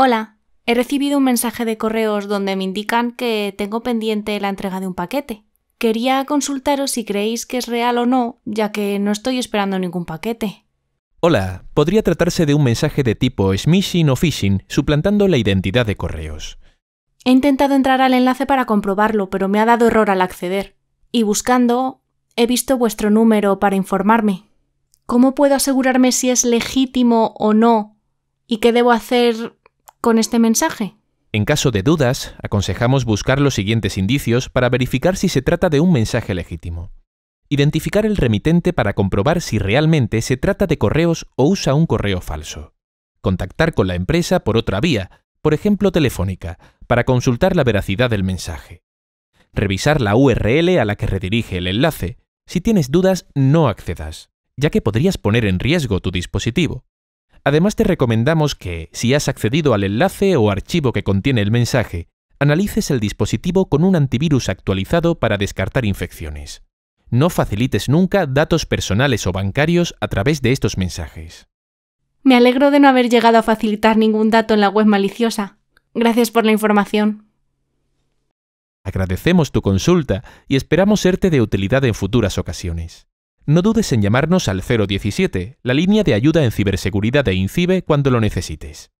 Hola, he recibido un mensaje de correos donde me indican que tengo pendiente la entrega de un paquete. Quería consultaros si creéis que es real o no, ya que no estoy esperando ningún paquete. Hola, podría tratarse de un mensaje de tipo smishing o phishing, suplantando la identidad de correos. He intentado entrar al enlace para comprobarlo, pero me ha dado error al acceder. Y buscando, he visto vuestro número para informarme. ¿Cómo puedo asegurarme si es legítimo o no? ¿Y qué debo hacer con este mensaje? En caso de dudas, aconsejamos buscar los siguientes indicios para verificar si se trata de un mensaje legítimo. Identificar el remitente para comprobar si realmente se trata de correos o usa un correo falso. Contactar con la empresa por otra vía, por ejemplo telefónica, para consultar la veracidad del mensaje. Revisar la URL a la que redirige el enlace. Si tienes dudas, no accedas, ya que podrías poner en riesgo tu dispositivo. Además te recomendamos que, si has accedido al enlace o archivo que contiene el mensaje, analices el dispositivo con un antivirus actualizado para descartar infecciones. No facilites nunca datos personales o bancarios a través de estos mensajes. Me alegro de no haber llegado a facilitar ningún dato en la web maliciosa. Gracias por la información. Agradecemos tu consulta y esperamos serte de utilidad en futuras ocasiones. No dudes en llamarnos al 017, la línea de ayuda en ciberseguridad de INCIBE cuando lo necesites.